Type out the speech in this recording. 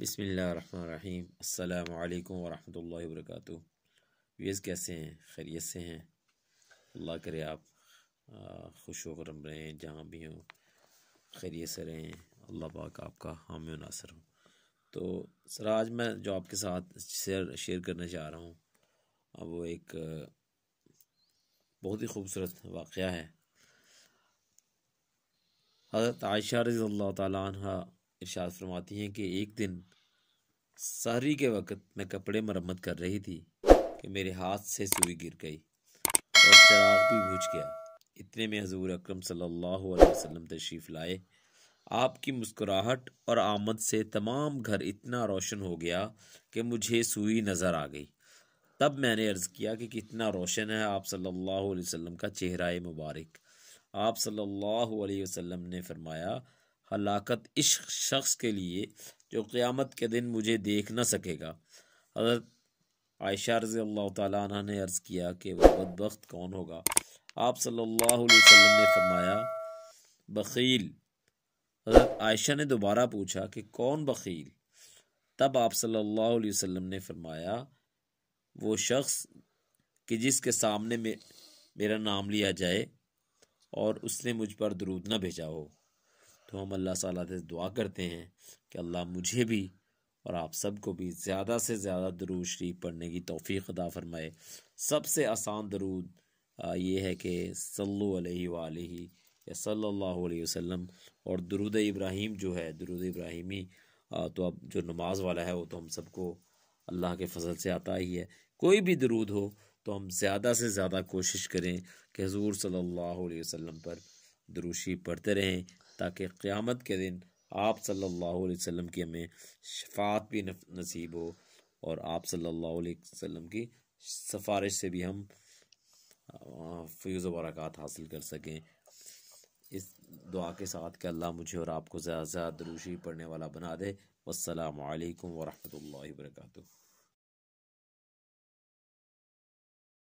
बसमीम अल्लाम वरहमल वर्क वीएस कैसे हैं खैरियत से हैं अल्लाह करे आप खुश होकर रहें जहाँ भी हों खैरियत से रहें अल्लाह पाक आपका हामी नासर हो तो सर आज मैं जो आपके साथ शेयर शेयर करना चाह रहा हूँ वो एक बहुत ही खूबसूरत वाक़ है हज़रत आयशा रज़ी अल्लाह तह इर्शाद फरमाती हैं कि एक दिन सहरी के वक्त मैं कपड़े मरम्मत कर रही थी कि मेरे हाथ से सुई गिर गई और चराग भी बुझ गया इतने में हजूर अक्रम सल्लल्लाहु अलैहि वसल्लम तशरीफ़ लाए आपकी मुस्कुराहट और आमद से तमाम घर इतना रोशन हो गया कि मुझे सुई नज़र आ गई तब मैंने अर्ज़ किया कि कितना रोशन है आप सल्लल्लाहु अलैहि वसल्लम का चेहरा मुबारक आप सल्लल्लाहु अलैहि वसल्लम ने फरमाया हलाकत इस शख्स के लिए जो क़्यामत के दिन मुझे देख ना सकेगा हज़रत आयशा रज़ी अल्लाह ताली ने अर्ज़ किया कि वह बदबख्त कौन होगा आप सल्लल्लाहु अलैहि वसल्लम ने फरमाया बखील हज़रत आयशा ने दोबारा पूछा कि कौन बखील तब आप सल्लल्लाहु अलैहि वसल्लम ने फरमाया वो शख्स कि जिसके सामने में मेरा नाम लिया जाए और उसने मुझ पर दरूद ना भेजा हो तो हम अल्लाह ताला से दुआ करते हैं कि अल्लाह मुझे भी और आप सबको भी ज़्यादा से ज़्यादा दरूद शरीफ पढ़ने की तोफ़ी अदा फ़रमाए सबसे आसान दरूद ये है कि सल्लु अलैहि वालैहि या सल्लल्लाहु अलैहि वसल्लम और दरूद इब्राहिम जो है दरूद इब्राहिमी तो अब जो नमाज वाला है वो तो हम सबको अल्लाह के फजल से आता ही है कोई भी दरूद हो तो हम ज़्यादा से ज़्यादा कोशिश करें कि हजूर सल्लल्लाहु अलैहि वसल्लम पर दुरुशी पढ़ते रहें ताकि क़्यामत के दिन आप सल्लल्लाहु अलैहि वसल्लम की हमें शफात भी नसीब हो और आप सल्लल्लाहु अलैहि वसल्लम की सफ़ारिश से भी हम फ्यूज़ वरक़ात हासिल कर सकें इस दुआ के साथ के अल्लाह मुझे और आपको ज़्यादा से ज़्यादा दुरुशी पढ़ने वाला बना दे वालकम वरहमल वर्का